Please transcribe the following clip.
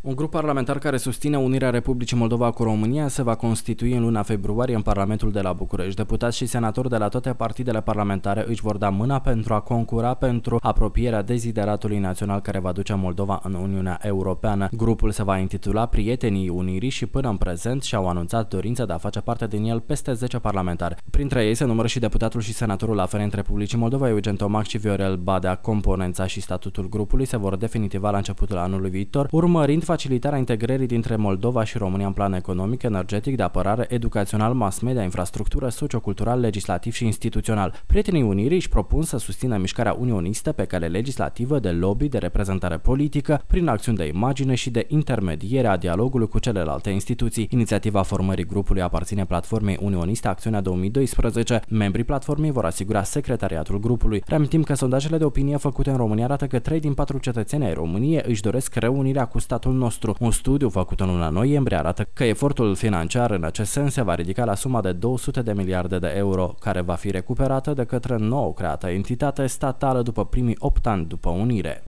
Un grup parlamentar care susține unirea Republicii Moldova cu România se va constitui în luna februarie în Parlamentul de la București. Deputați și senatori de la toate partidele parlamentare își vor da mâna pentru a concura pentru apropierea dezideratului național care va duce Moldova în Uniunea Europeană. Grupul se va intitula Prietenii Unirii și până în prezent și-au anunțat dorința de a face parte din el peste 10 parlamentari. Printre ei se numără și deputatul și senatorul aferent Republicii Moldova Eugen Tomac și Viorel Badea. Componența și statutul grupului se vor definitiva la începutul anului viitor, urmărind facilitarea integrării dintre Moldova și România în plan economic, energetic, de apărare, educațional, mass media, infrastructură, sociocultural, legislativ și instituțional. Prietenii Unirii își propun să susțină mișcarea unionistă pe cale legislativă, de lobby, de reprezentare politică, prin acțiuni de imagine și de intermediere a dialogului cu celelalte instituții. Inițiativa formării grupului aparține platformei unioniste Acțiunea 2012. Membrii platformei vor asigura secretariatul grupului. Reamintim că sondajele de opinie făcute în România arată că 3 din 4 cetățeni ai României își doresc reunirea cu statul nostru. Un studiu făcut în luna noiembrie arată că efortul financiar în acest sens se va ridica la suma de 200 de miliarde de euro, care va fi recuperată de către nou creată entitate statală după primii 8 ani după unire.